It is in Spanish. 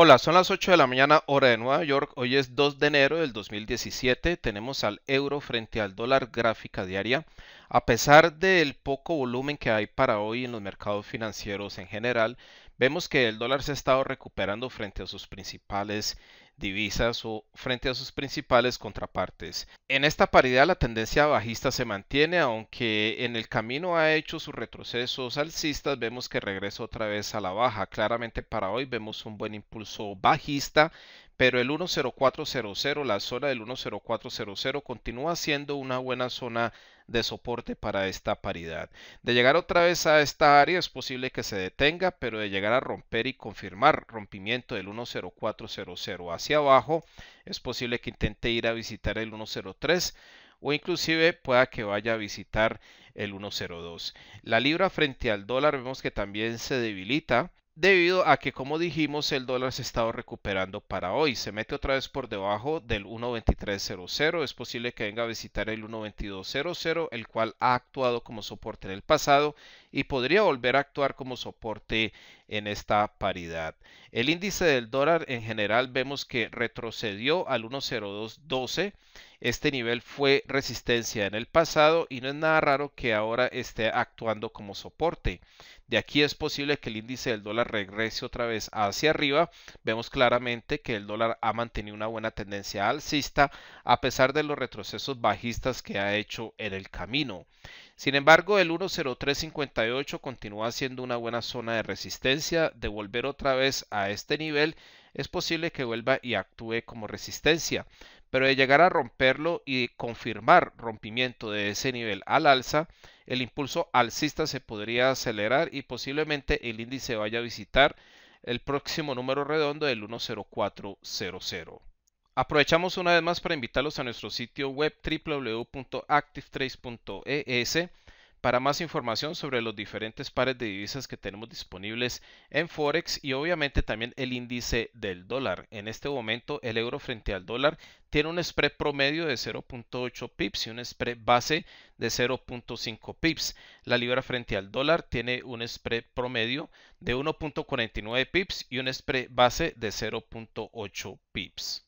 Hola, son las 8 de la mañana hora de Nueva York. Hoy es 2 de enero del 2017. Tenemos al euro frente al dólar gráfica diaria. A pesar del poco volumen que hay para hoy en los mercados financieros en general, vemos que el dólar se ha estado recuperando frente a sus principales divisas o frente a sus principales contrapartes. En esta paridad la tendencia bajista se mantiene, aunque en el camino ha hecho sus retrocesos alcistas, vemos que regresa otra vez a la baja. Claramente para hoy vemos un buen impulso bajista, pero el 10400, la zona del 10400 continúa siendo una buena zona de soporte para esta paridad. De llegar otra vez a esta área es posible que se detenga, pero de llegar a romper y confirmar rompimiento del 10400 hacia abajo, es posible que intente ir a visitar el 103 o inclusive pueda que vaya a visitar el 102. La libra frente al dólar vemos que también se debilita debido a que como dijimos el dólar se ha estado recuperando para hoy, se mete otra vez por debajo del 1.2300, es posible que venga a visitar el 1.2200, el cual ha actuado como soporte en el pasado y podría volver a actuar como soporte en esta paridad. El índice del dólar en general vemos que retrocedió al 1.0212. Este nivel fue resistencia en el pasado y no es nada raro que ahora esté actuando como soporte. De aquí es posible que el índice del dólar regrese otra vez hacia arriba. Vemos claramente que el dólar ha mantenido una buena tendencia alcista a pesar de los retrocesos bajistas que ha hecho en el camino. Sin embargo, el 10358 continúa siendo una buena zona de resistencia. De volver otra vez a este nivel, es posible que vuelva y actúe como resistencia. Pero de llegar a romperlo y confirmar rompimiento de ese nivel al alza, el impulso alcista se podría acelerar y posiblemente el índice vaya a visitar el próximo número redondo del 10400. Aprovechamos una vez más para invitarlos a nuestro sitio web www.activetrace.es para más información sobre los diferentes pares de divisas que tenemos disponibles en Forex y obviamente también el índice del dólar. En este momento el euro frente al dólar tiene un spread promedio de 0.8 pips y un spread base de 0.5 pips. La libra frente al dólar tiene un spread promedio de 1.49 pips y un spread base de 0.8 pips.